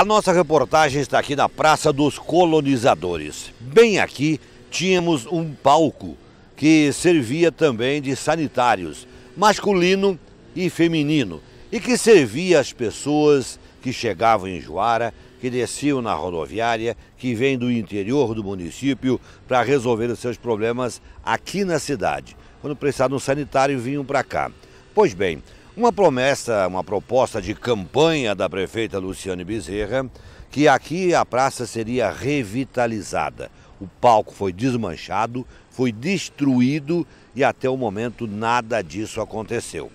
A nossa reportagem está aqui na Praça dos Colonizadores. Bem aqui tínhamos um palco que servia também de sanitários, masculino e feminino, e que servia as pessoas que chegavam em Juara, que desciam na rodoviária, que vêm do interior do município para resolver os seus problemas aqui na cidade. Quando precisavam de um sanitário, vinham para cá. Pois bem, uma promessa, uma proposta de campanha da prefeita Luciane Bezerra, que aqui a praça seria revitalizada. O palco foi desmanchado, foi destruído e até o momento nada disso aconteceu.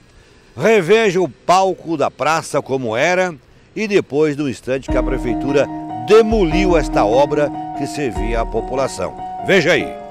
Reveja o palco da praça como era e depois do instante que a prefeitura demoliu esta obra que servia à população. Veja aí.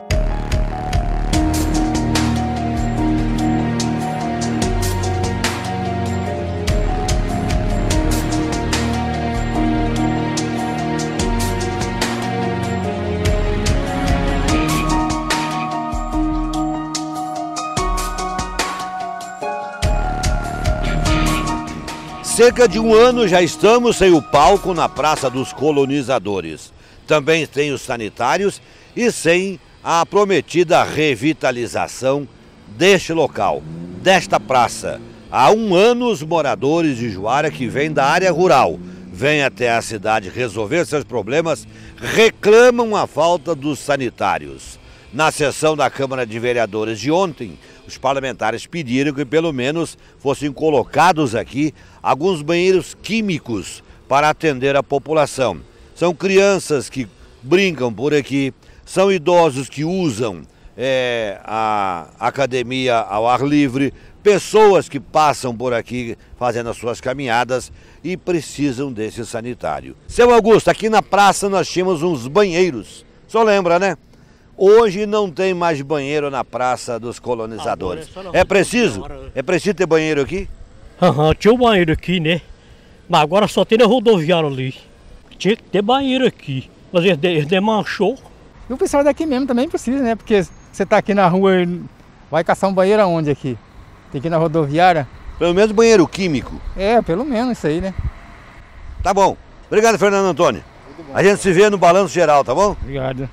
cerca de um ano já estamos sem o palco na Praça dos Colonizadores. Também sem os sanitários e sem a prometida revitalização deste local, desta praça. Há um ano os moradores de Juara que vêm da área rural, vêm até a cidade resolver seus problemas, reclamam a falta dos sanitários. Na sessão da Câmara de Vereadores de ontem, os parlamentares pediram que pelo menos fossem colocados aqui alguns banheiros químicos para atender a população. São crianças que brincam por aqui, são idosos que usam é, a academia ao ar livre, pessoas que passam por aqui fazendo as suas caminhadas e precisam desse sanitário. Seu Augusto, aqui na praça nós tínhamos uns banheiros. Só lembra, né? Hoje não tem mais banheiro na Praça dos Colonizadores. É, é preciso? É preciso ter banheiro aqui? Aham, uhum, tinha um banheiro aqui, né? Mas agora só tem na rodoviária ali. Tinha que ter banheiro aqui. Mas eles, eles demanchou. E o pessoal daqui mesmo também precisa, né? Porque você tá aqui na rua, vai caçar um banheiro aonde aqui? Tem que ir na rodoviária. Pelo menos banheiro químico. É, pelo menos isso aí, né? Tá bom. Obrigado, Fernando Antônio. Bom, A gente se vê no balanço geral, tá bom? Obrigado.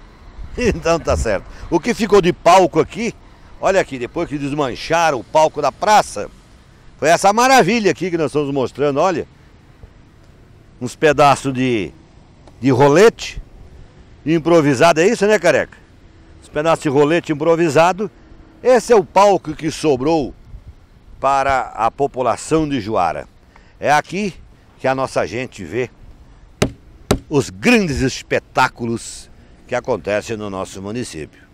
Então tá certo. O que ficou de palco aqui, olha aqui, depois que desmancharam o palco da praça, foi essa maravilha aqui que nós estamos mostrando, olha. Uns pedaços de, de rolete improvisado, é isso né careca? Uns pedaços de rolete improvisado. Esse é o palco que sobrou para a população de Juara. É aqui que a nossa gente vê os grandes espetáculos que acontece no nosso município.